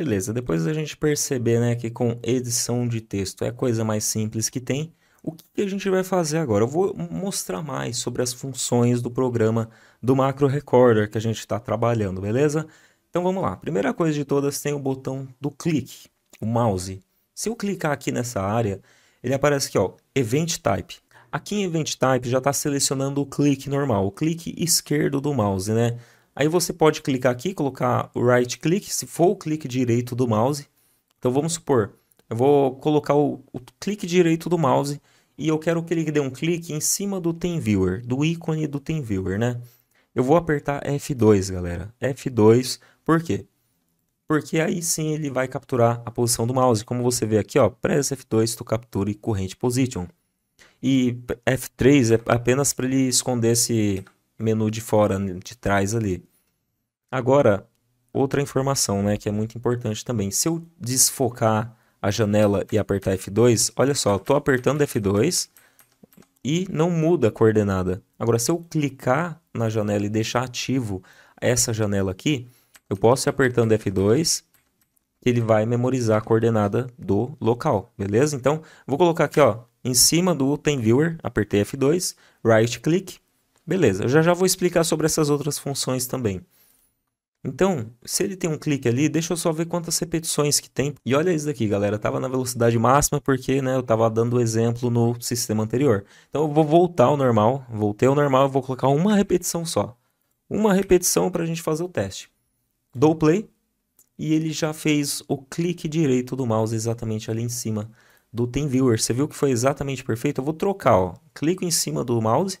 Beleza, depois a gente perceber né, que com edição de texto é a coisa mais simples que tem, o que a gente vai fazer agora? Eu vou mostrar mais sobre as funções do programa do Macro Recorder que a gente está trabalhando, beleza? Então vamos lá. Primeira coisa de todas tem o botão do clique, o mouse. Se eu clicar aqui nessa área, ele aparece aqui, ó, Event Type. Aqui em Event Type já está selecionando o clique normal, o clique esquerdo do mouse, né? Aí você pode clicar aqui, colocar o right click, se for o clique direito do mouse. Então vamos supor, eu vou colocar o, o clique direito do mouse e eu quero que ele dê um clique em cima do TeamViewer, do ícone do TeamViewer, né? Eu vou apertar F2, galera. F2, por quê? Porque aí sim ele vai capturar a posição do mouse. Como você vê aqui, ó, press F2 to capture current position. E F3 é apenas para ele esconder esse menu de fora, de trás ali. Agora, outra informação, né, que é muito importante também. Se eu desfocar a janela e apertar F2, olha só, estou apertando F2 e não muda a coordenada. Agora, se eu clicar na janela e deixar ativo essa janela aqui, eu posso ir apertando F2 ele vai memorizar a coordenada do local, beleza? Então, vou colocar aqui, ó, em cima do Viewer, apertei F2, right click, beleza. Eu já já vou explicar sobre essas outras funções também. Então, se ele tem um clique ali, deixa eu só ver quantas repetições que tem. E olha isso daqui, galera. tava na velocidade máxima porque, né, eu tava dando o exemplo no sistema anterior. Então, eu vou voltar ao normal. Voltei ao normal, eu vou colocar uma repetição só. Uma repetição para a gente fazer o teste. Dou play e ele já fez o clique direito do mouse exatamente ali em cima do TeamViewer. Você viu que foi exatamente perfeito? Eu vou trocar, ó. Clico em cima do mouse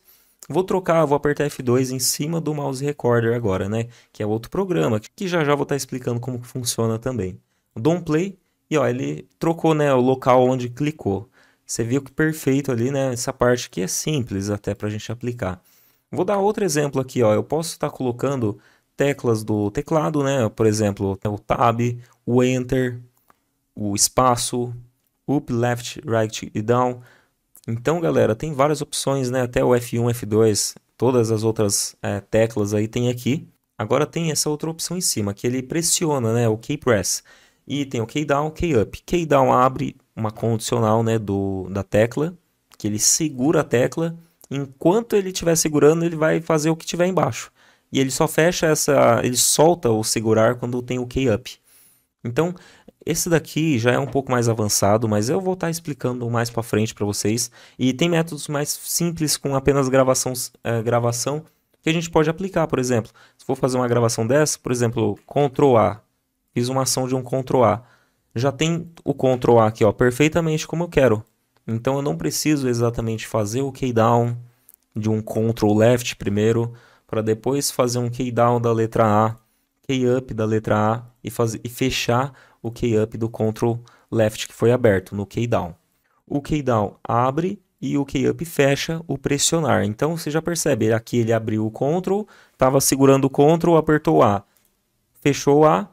Vou trocar, vou apertar F2 em cima do mouse recorder agora, né? Que é outro programa, que já já vou estar tá explicando como funciona também. Dou um play e ó, ele trocou né, o local onde clicou. Você viu que perfeito ali, né? Essa parte aqui é simples até para a gente aplicar. Vou dar outro exemplo aqui, ó. Eu posso estar tá colocando teclas do teclado, né? Por exemplo, o Tab, o Enter, o espaço, Up, Left, Right e Down. Então, galera, tem várias opções, né? Até o F1, F2, todas as outras é, teclas aí tem aqui. Agora tem essa outra opção em cima, que ele pressiona, né? O key press. E tem o key down, key up. Key down abre uma condicional, né? Do, da tecla, que ele segura a tecla. Enquanto ele estiver segurando, ele vai fazer o que tiver embaixo. E ele só fecha essa, ele solta o segurar quando tem o key up. Então, esse daqui já é um pouco mais avançado, mas eu vou estar tá explicando mais para frente para vocês. E tem métodos mais simples com apenas gravação, eh, gravação que a gente pode aplicar, por exemplo. Se for fazer uma gravação dessa, por exemplo, Ctrl A. Fiz uma ação de um Ctrl A. Já tem o Ctrl A aqui ó, perfeitamente como eu quero. Então eu não preciso exatamente fazer o keydown de um Ctrl Left primeiro, para depois fazer um keydown da letra A, key up da letra A e, e fechar o key up do control Left que foi aberto no key down. O key down abre e o key up fecha o pressionar. Então você já percebe, aqui ele abriu o Ctrl, estava segurando o Ctrl, apertou A, fechou A,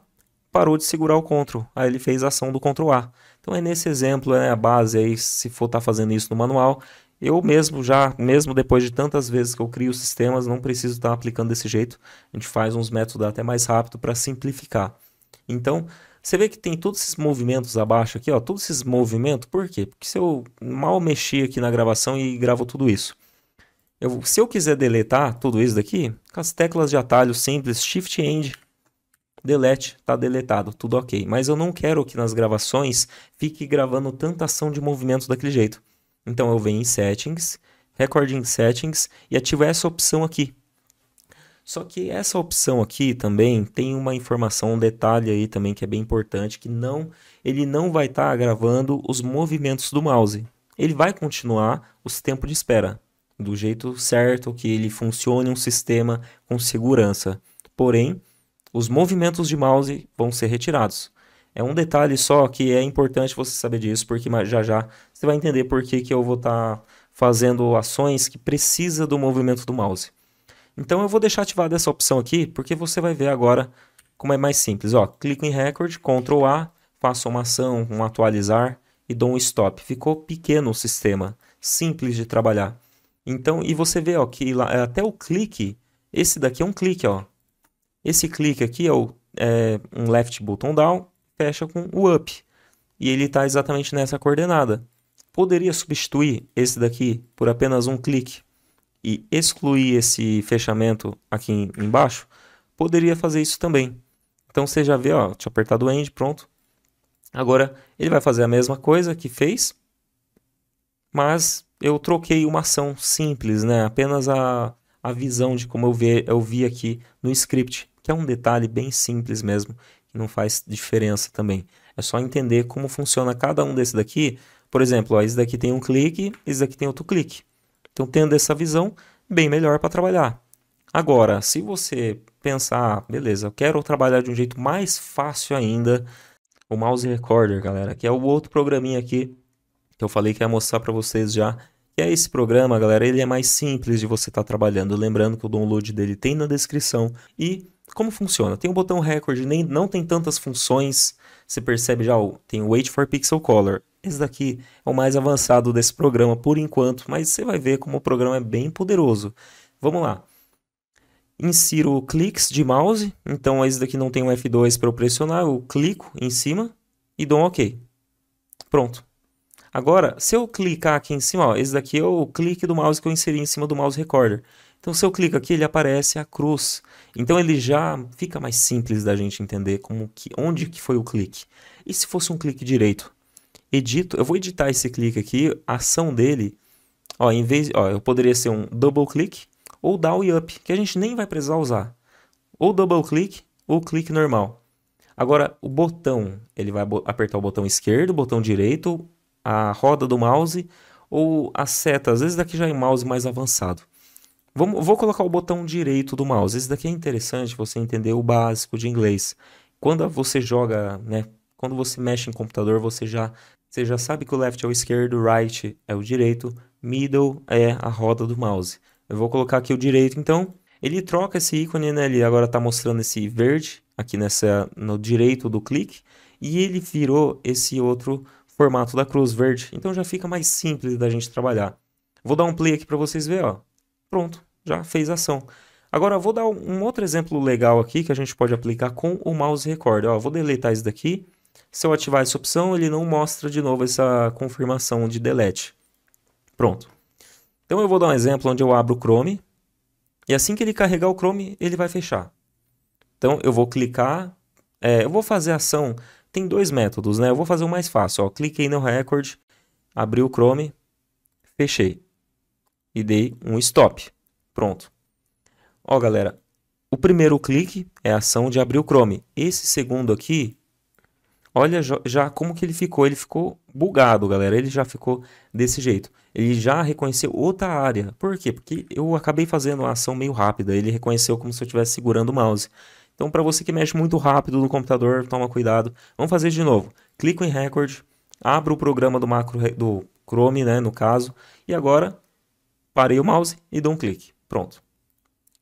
parou de segurar o Ctrl. Aí ele fez a ação do control A. Então é nesse exemplo, né, a base aí, se for estar tá fazendo isso no manual, eu mesmo já, mesmo depois de tantas vezes que eu crio sistemas, não preciso estar tá aplicando desse jeito. A gente faz uns métodos até mais rápido para simplificar. Então, você vê que tem todos esses movimentos abaixo aqui, ó, todos esses movimentos, por quê? Porque se eu mal mexi aqui na gravação e gravo tudo isso. Eu, se eu quiser deletar tudo isso daqui, com as teclas de atalho simples, Shift End, Delete, está deletado, tudo ok. Mas eu não quero que nas gravações fique gravando tanta ação de movimentos daquele jeito. Então eu venho em Settings, Recording Settings e ativo essa opção aqui, só que essa opção aqui também tem uma informação, um detalhe aí também que é bem importante, que não ele não vai estar tá gravando os movimentos do mouse. Ele vai continuar os tempos de espera, do jeito certo que ele funcione um sistema com segurança. Porém, os movimentos de mouse vão ser retirados. É um detalhe só que é importante você saber disso, porque já já você vai entender por que, que eu vou estar tá fazendo ações que precisa do movimento do mouse. Então eu vou deixar ativada essa opção aqui, porque você vai ver agora como é mais simples. Ó, clico em Record, Ctrl A, faço uma ação, um atualizar e dou um stop. Ficou pequeno o sistema, simples de trabalhar. Então, e você vê ó, que lá, é, até o clique, esse daqui é um clique. Ó. Esse clique aqui é, o, é um left button down, fecha com o up. E ele está exatamente nessa coordenada. Poderia substituir esse daqui por apenas um clique, e excluir esse fechamento aqui embaixo, poderia fazer isso também. Então você já vê, ó, deixa eu apertar do end, pronto. Agora ele vai fazer a mesma coisa que fez, mas eu troquei uma ação simples, né? apenas a, a visão de como eu vi, eu vi aqui no script, que é um detalhe bem simples mesmo, que não faz diferença também. É só entender como funciona cada um desse daqui. Por exemplo, ó, esse daqui tem um clique, esse daqui tem outro clique. Então, tendo essa visão, bem melhor para trabalhar. Agora, se você pensar, ah, beleza, eu quero trabalhar de um jeito mais fácil ainda, o mouse recorder, galera, que é o outro programinha aqui que eu falei que ia mostrar para vocês já. E é esse programa, galera, ele é mais simples de você estar tá trabalhando. Lembrando que o download dele tem na descrição. E como funciona? Tem o um botão record, nem, não tem tantas funções. Você percebe já, ó, tem o Wait for Pixel Color. Esse daqui é o mais avançado desse programa por enquanto, mas você vai ver como o programa é bem poderoso. Vamos lá. Insiro cliques de mouse, então esse daqui não tem um F2 para eu pressionar, eu clico em cima e dou um OK. Pronto. Agora, se eu clicar aqui em cima, ó, esse daqui é o clique do mouse que eu inseri em cima do mouse recorder. Então, se eu clico aqui, ele aparece a cruz. Então, ele já fica mais simples da gente entender como que, onde que foi o clique. E se fosse um clique direito? edito, eu vou editar esse clique aqui, a ação dele, ó, em vez, ó, eu poderia ser um double click ou down e up, que a gente nem vai precisar usar. Ou double click ou clique normal. Agora, o botão, ele vai apertar o botão esquerdo, o botão direito, a roda do mouse ou a seta, às vezes daqui já é mouse mais avançado. Vamos, vou colocar o botão direito do mouse. Esse daqui é interessante você entender o básico de inglês. Quando você joga, né, quando você mexe em computador, você já você já sabe que o left é o esquerdo, right é o direito, middle é a roda do mouse. Eu vou colocar aqui o direito, então. Ele troca esse ícone, né? Ele agora está mostrando esse verde aqui nessa, no direito do clique. E ele virou esse outro formato da cruz verde. Então já fica mais simples da gente trabalhar. Vou dar um play aqui para vocês verem, Pronto, já fez ação. Agora vou dar um outro exemplo legal aqui que a gente pode aplicar com o mouse record. Ó, vou deletar isso daqui se eu ativar essa opção, ele não mostra de novo essa confirmação de delete. Pronto. Então eu vou dar um exemplo onde eu abro o Chrome. E assim que ele carregar o Chrome, ele vai fechar. Então eu vou clicar. É, eu vou fazer ação. Tem dois métodos, né? Eu vou fazer o mais fácil. Ó, cliquei no record, abri o Chrome, fechei. E dei um stop. Pronto. Ó, galera. O primeiro clique é a ação de abrir o Chrome. Esse segundo aqui Olha já como que ele ficou, ele ficou bugado, galera, ele já ficou desse jeito. Ele já reconheceu outra área. Por quê? Porque eu acabei fazendo uma ação meio rápida, ele reconheceu como se eu estivesse segurando o mouse. Então, para você que mexe muito rápido no computador, toma cuidado. Vamos fazer de novo. Clico em Record, abro o programa do macro do Chrome, né, no caso, e agora parei o mouse e dou um clique. Pronto.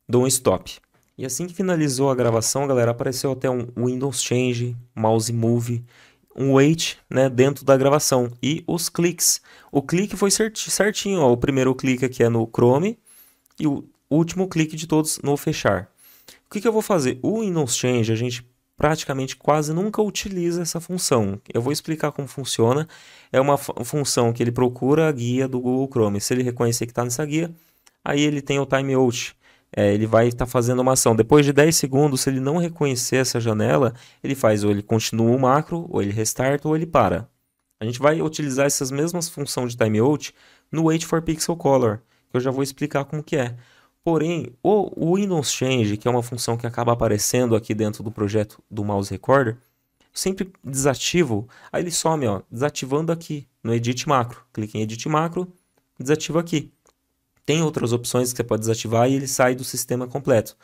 Dou um stop. E assim que finalizou a gravação, galera, apareceu até um Windows Change, Mouse Move, um wait, né, dentro da gravação e os cliques. O clique foi certinho, ó, o primeiro clique aqui é no Chrome e o último clique de todos no fechar. O que, que eu vou fazer? O Windows Change, a gente praticamente quase nunca utiliza essa função. Eu vou explicar como funciona. É uma função que ele procura a guia do Google Chrome. Se ele reconhecer que está nessa guia, aí ele tem o timeout é, ele vai estar tá fazendo uma ação. Depois de 10 segundos, se ele não reconhecer essa janela, ele faz ou ele continua o macro, ou ele restarta, ou ele para. A gente vai utilizar essas mesmas funções de timeout no wait for pixel color, que eu já vou explicar como que é. Porém, o Windows Change, que é uma função que acaba aparecendo aqui dentro do projeto do mouse recorder, sempre desativo, aí ele some, ó, desativando aqui no edit macro. Clique em edit macro, desativa aqui tem outras opções que você pode desativar e ele sai do sistema completo.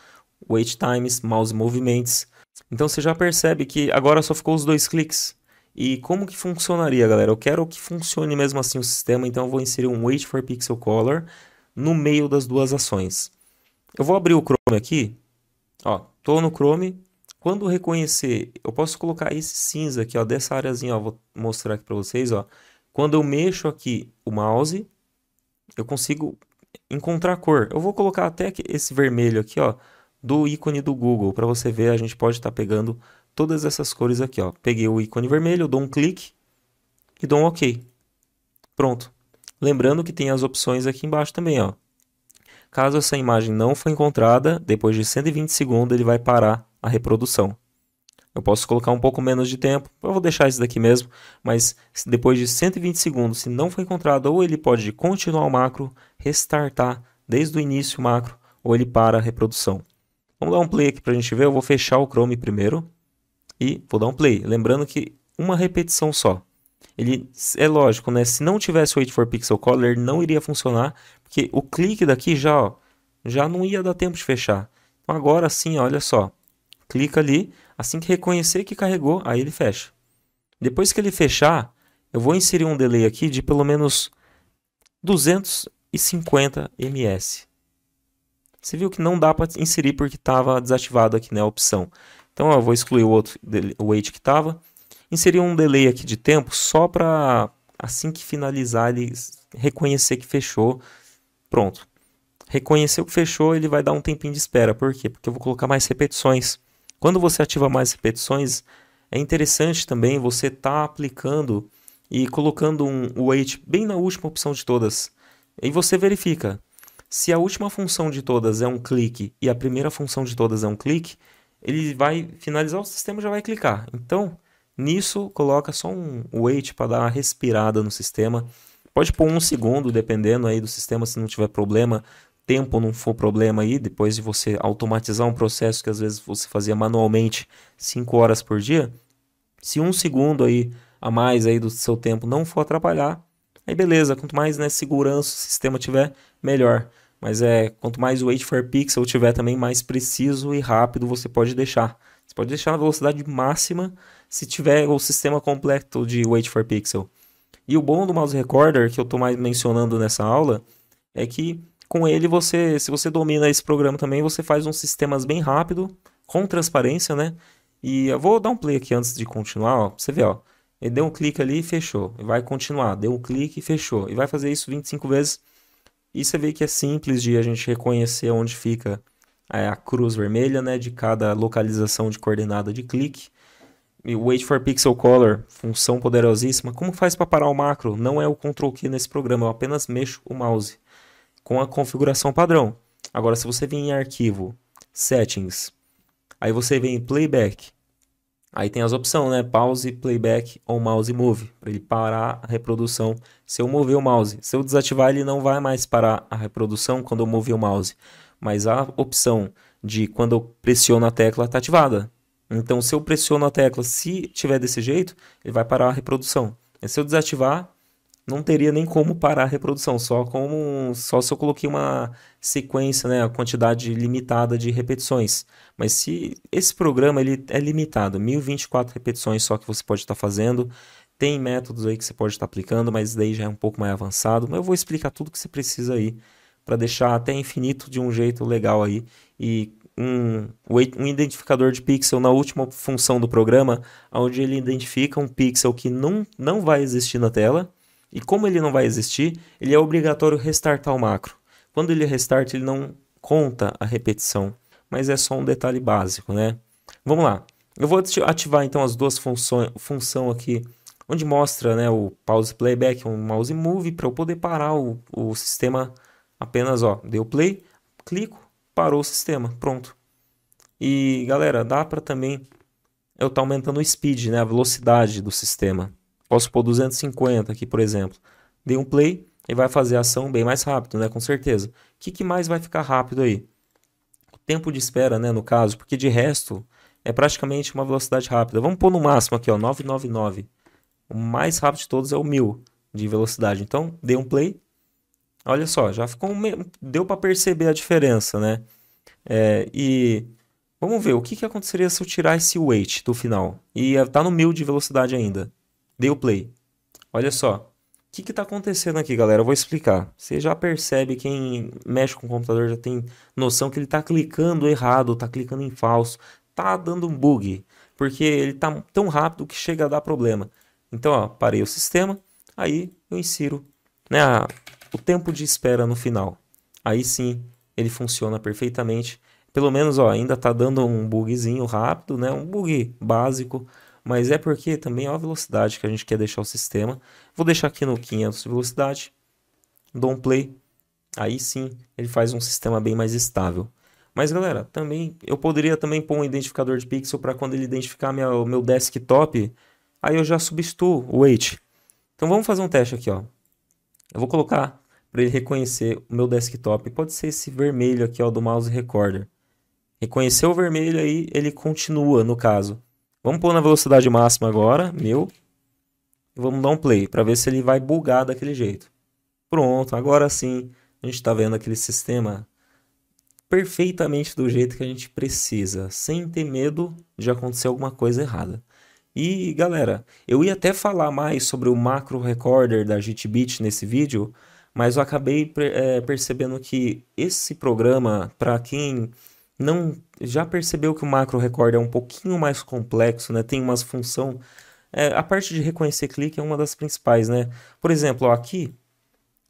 Wait times, mouse movimentos. Então você já percebe que agora só ficou os dois cliques. E como que funcionaria, galera? Eu quero que funcione mesmo assim o sistema, então eu vou inserir um wait for pixel color no meio das duas ações. Eu vou abrir o Chrome aqui. Ó, tô no Chrome. Quando reconhecer, eu posso colocar esse cinza aqui, ó, dessa áreazinha, ó, vou mostrar aqui para vocês, ó. Quando eu mexo aqui o mouse, eu consigo encontrar cor. Eu vou colocar até esse vermelho aqui, ó, do ícone do Google, para você ver, a gente pode estar tá pegando todas essas cores aqui, ó. Peguei o ícone vermelho, dou um clique e dou um OK. Pronto. Lembrando que tem as opções aqui embaixo também, ó. Caso essa imagem não for encontrada, depois de 120 segundos ele vai parar a reprodução. Eu posso colocar um pouco menos de tempo, eu vou deixar isso daqui mesmo, mas depois de 120 segundos, se não for encontrado, ou ele pode continuar o macro, restartar desde o início o macro, ou ele para a reprodução. Vamos dar um play aqui para a gente ver, eu vou fechar o Chrome primeiro e vou dar um play. Lembrando que uma repetição só. Ele, é lógico, né? Se não tivesse o 8 for Pixel Color, não iria funcionar, porque o clique daqui já, ó, já não ia dar tempo de fechar. Então agora sim, olha só. Clica ali, Assim que reconhecer que carregou, aí ele fecha. Depois que ele fechar, eu vou inserir um delay aqui de pelo menos 250 ms. Você viu que não dá para inserir porque estava desativado aqui né, a opção. Então eu vou excluir o outro o wait que estava. Inserir um delay aqui de tempo só para assim que finalizar ele reconhecer que fechou. Pronto. Reconheceu que fechou, ele vai dar um tempinho de espera. Por quê? Porque eu vou colocar mais repetições. Quando você ativa mais repetições, é interessante também você estar tá aplicando e colocando um weight bem na última opção de todas. E você verifica. Se a última função de todas é um clique e a primeira função de todas é um clique, ele vai finalizar o sistema já vai clicar. Então, nisso, coloca só um wait para dar uma respirada no sistema. Pode pôr um segundo, dependendo aí do sistema, se não tiver problema tempo não for problema aí, depois de você automatizar um processo que às vezes você fazia manualmente 5 horas por dia, se um segundo aí a mais aí do seu tempo não for atrapalhar, aí beleza, quanto mais né, segurança o sistema tiver, melhor. Mas é, quanto mais o weight for pixel tiver também, mais preciso e rápido você pode deixar. Você pode deixar na velocidade máxima se tiver o sistema completo de weight for pixel. E o bom do mouse recorder que eu estou mais mencionando nessa aula é que com ele você, se você domina esse programa também, você faz uns sistemas bem rápido, com transparência, né? E eu vou dar um play aqui antes de continuar, ó, você vê ó. Ele deu um clique ali e fechou. vai continuar. Deu um clique e fechou. E vai fazer isso 25 vezes. E você vê que é simples de a gente reconhecer onde fica é, a cruz vermelha, né? De cada localização de coordenada de clique. E wait for pixel color, função poderosíssima. Como faz para parar o macro? Não é o Ctrl Key nesse programa, eu apenas mexo o mouse com a configuração padrão. Agora, se você vir em arquivo, settings, aí você vem em playback. Aí tem as opções, né? Pause, playback ou mouse move, para ele parar a reprodução se eu mover o mouse. Se eu desativar, ele não vai mais parar a reprodução quando eu mover o mouse. Mas a opção de quando eu pressiono a tecla está ativada. Então, se eu pressiono a tecla, se tiver desse jeito, ele vai parar a reprodução. E se eu desativar, não teria nem como parar a reprodução, só como só se eu coloquei uma sequência, né, a quantidade limitada de repetições. Mas se esse programa ele é limitado, 1024 repetições só que você pode estar tá fazendo, tem métodos aí que você pode estar tá aplicando, mas daí já é um pouco mais avançado. Mas eu vou explicar tudo que você precisa aí para deixar até infinito de um jeito legal aí e um, um identificador de pixel na última função do programa, onde ele identifica um pixel que não, não vai existir na tela, e como ele não vai existir, ele é obrigatório restartar o macro. Quando ele restart, ele não conta a repetição, mas é só um detalhe básico, né? Vamos lá. Eu vou ativar então as duas funções, função aqui, onde mostra né, o pause playback, um mouse move, para eu poder parar o, o sistema apenas, ó, deu play, clico, parou o sistema, pronto. E galera, dá para também eu estar tá aumentando o speed, né, a velocidade do sistema. Posso pôr 250 aqui, por exemplo. Dei um play e vai fazer a ação bem mais rápido, né? Com certeza. O que, que mais vai ficar rápido aí? O tempo de espera, né? No caso, porque de resto é praticamente uma velocidade rápida. Vamos pôr no máximo aqui, ó, 999. O mais rápido de todos é o 1000 de velocidade. Então, dei um play. Olha só, já ficou um... deu para perceber a diferença, né? É, e vamos ver o que, que aconteceria se eu tirar esse weight do final. E eh, tá no 1000 de velocidade ainda deu play. Olha só. O que está acontecendo aqui, galera? Eu vou explicar. Você já percebe, quem mexe com o computador já tem noção que ele está clicando errado, está clicando em falso, está dando um bug, porque ele está tão rápido que chega a dar problema. Então, ó, parei o sistema, aí eu insiro né, a, o tempo de espera no final. Aí sim, ele funciona perfeitamente. Pelo menos, ó, ainda está dando um bugzinho rápido, né, um bug básico, mas é porque também é a velocidade que a gente quer deixar o sistema. Vou deixar aqui no 500 de velocidade, dou um play, aí sim ele faz um sistema bem mais estável. Mas galera, também eu poderia também pôr um identificador de pixel para quando ele identificar minha, o meu desktop, aí eu já substituo o weight. Então vamos fazer um teste aqui, ó. Eu vou colocar para ele reconhecer o meu desktop. Pode ser esse vermelho aqui, ó, do mouse recorder. Reconheceu o vermelho aí, ele continua no caso. Vamos pôr na velocidade máxima agora, mil. vamos dar um play para ver se ele vai bugar daquele jeito. Pronto, agora sim a gente está vendo aquele sistema perfeitamente do jeito que a gente precisa, sem ter medo de acontecer alguma coisa errada. E galera, eu ia até falar mais sobre o macro recorder da Gitbit nesse vídeo, mas eu acabei é, percebendo que esse programa, para quem não já percebeu que o macro record é um pouquinho mais complexo, né? Tem umas função. É, a parte de reconhecer clique é uma das principais, né? Por exemplo, ó, aqui,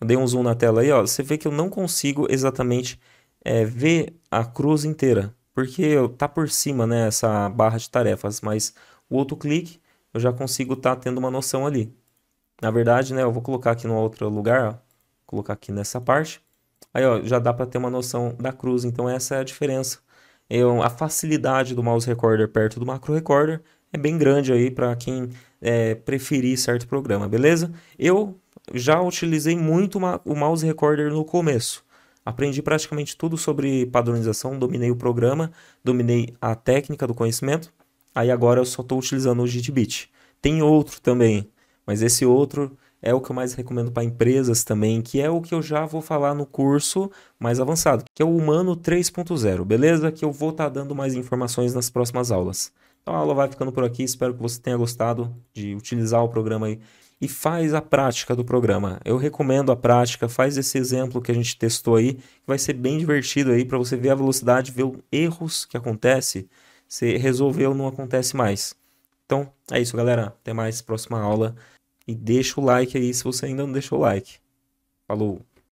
eu dei um zoom na tela aí, ó, você vê que eu não consigo exatamente é, ver a cruz inteira, porque tá por cima, né, essa barra de tarefas, mas o outro clique eu já consigo estar tá tendo uma noção ali. Na verdade, né, eu vou colocar aqui no outro lugar, ó, colocar aqui nessa parte, aí ó, já dá para ter uma noção da cruz, então essa é a diferença eu, é a facilidade do mouse recorder perto do macro recorder é bem grande aí para quem é, preferir certo programa, beleza? Eu já utilizei muito o mouse recorder no começo. Aprendi praticamente tudo sobre padronização, dominei o programa, dominei a técnica do conhecimento. Aí agora eu só estou utilizando o Gitbit. Tem outro também, mas esse outro é o que eu mais recomendo para empresas também, que é o que eu já vou falar no curso mais avançado, que é o Humano 3.0, beleza? Que eu vou estar tá dando mais informações nas próximas aulas. Então a aula vai ficando por aqui, espero que você tenha gostado de utilizar o programa aí e faz a prática do programa. Eu recomendo a prática, faz esse exemplo que a gente testou aí, que vai ser bem divertido aí para você ver a velocidade, ver os erros que acontece, se resolveu não acontece mais. Então, é isso, galera. Até mais, próxima aula. E deixa o like aí se você ainda não deixou o like. Falou!